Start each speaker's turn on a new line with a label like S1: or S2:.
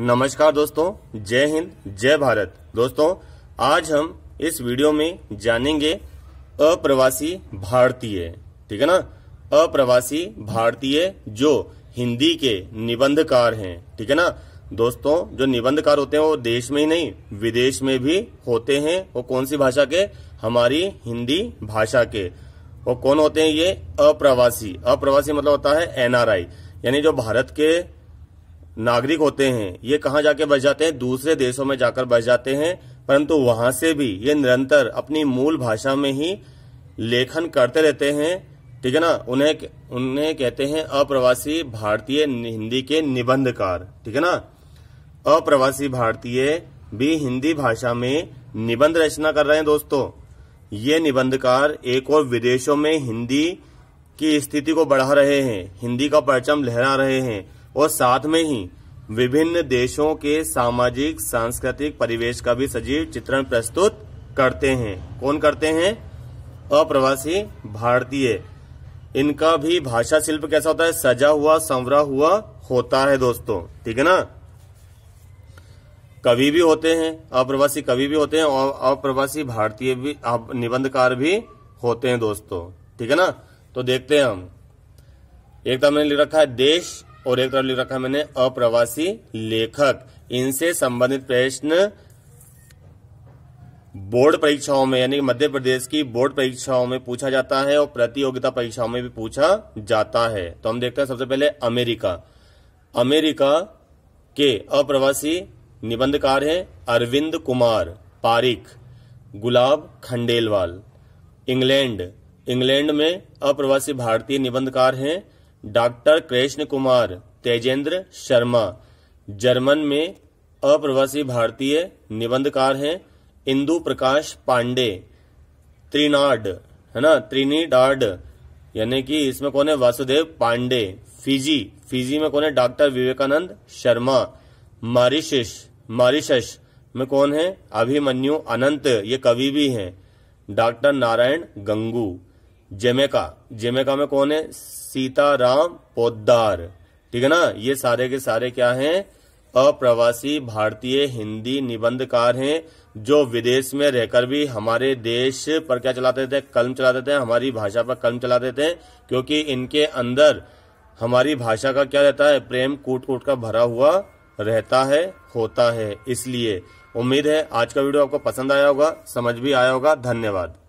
S1: नमस्कार दोस्तों जय हिंद जय भारत दोस्तों आज हम इस वीडियो में जानेंगे अप्रवासी भारतीय ठीक है ना अप्रवासी भारतीय जो हिंदी के निबंधकार हैं ठीक है ना दोस्तों जो निबंधकार होते हैं वो देश में ही नहीं विदेश में भी होते हैं वो कौन सी भाषा के हमारी हिंदी भाषा के वो कौन होते हैं ये अप्रवासी अप्रवासी मतलब होता है एनआरआई यानी जो भारत के नागरिक होते हैं ये कहाँ जाके बस जाते हैं दूसरे देशों में जाकर बस जाते हैं परंतु वहां से भी ये निरंतर अपनी मूल भाषा में ही लेखन करते रहते हैं ठीक है ना उन्हें उन्हें कहते हैं अप्रवासी भारतीय हिंदी के निबंधकार ठीक है ना अप्रवासी भारतीय भी हिंदी भाषा में निबंध रचना कर रहे हैं दोस्तों ये निबंधकार एक और विदेशों में हिंदी की स्थिति को बढ़ा रहे हैं हिंदी का परचम लहरा रहे हैं और साथ में ही विभिन्न देशों के सामाजिक सांस्कृतिक परिवेश का भी सजीव चित्रण प्रस्तुत करते हैं कौन करते हैं अप्रवासी भारतीय इनका भी भाषा शिल्प कैसा होता है सजा हुआ संवरा हुआ होता है दोस्तों ठीक है ना कवि भी होते हैं अप्रवासी कवि भी होते हैं और अप्रवासी भारतीय भी निबंधकार भी होते हैं दोस्तों ठीक है ना तो देखते हैं हम एक तो हमने लिख रखा है देश और एक तरफ लिख रखा है मैंने अप्रवासी लेखक इनसे संबंधित प्रश्न बोर्ड परीक्षाओं में यानी मध्य प्रदेश की बोर्ड परीक्षाओं में पूछा जाता है और प्रतियोगिता परीक्षाओं में भी पूछा जाता है तो हम देखते हैं सबसे पहले अमेरिका अमेरिका के अप्रवासी निबंधकार हैं अरविंद कुमार पारिक गुलाब खंडेलवाल इंग्लैंड इंग्लैंड में अप्रवासी भारतीय निबंधकार हैं डॉक्टर कृष्ण कुमार तेजेंद्र शर्मा जर्मन में अप्रवासी भारतीय निबंधकार हैं इंदु प्रकाश पांडे त्रिनाड है ना डार्ड यानी कि इसमें कौन है वासुदेव पांडे फिजी फिजी में कौन है doctor Vivekanand Sharma Mauritius Mauritius में कौन है अभिमन्यु अनंत ये कवि भी हैं doctor Narayan Gangu Jamaica Jamaica में कौन है सीताराम पोदार ठीक है ना ये सारे के सारे क्या हैं अप्रवासी भारतीय हिंदी निबंधकार हैं जो विदेश में रहकर भी हमारे देश पर क्या चलाते थे कलम चलाते थे हमारी भाषा पर कलम चलाते थे क्योंकि इनके अंदर हमारी भाषा का क्या रहता है प्रेम कूट कूट का भरा हुआ रहता है होता है इसलिए उम्मीद है आज का वीडियो आपको पसंद आया होगा समझ भी आया होगा धन्यवाद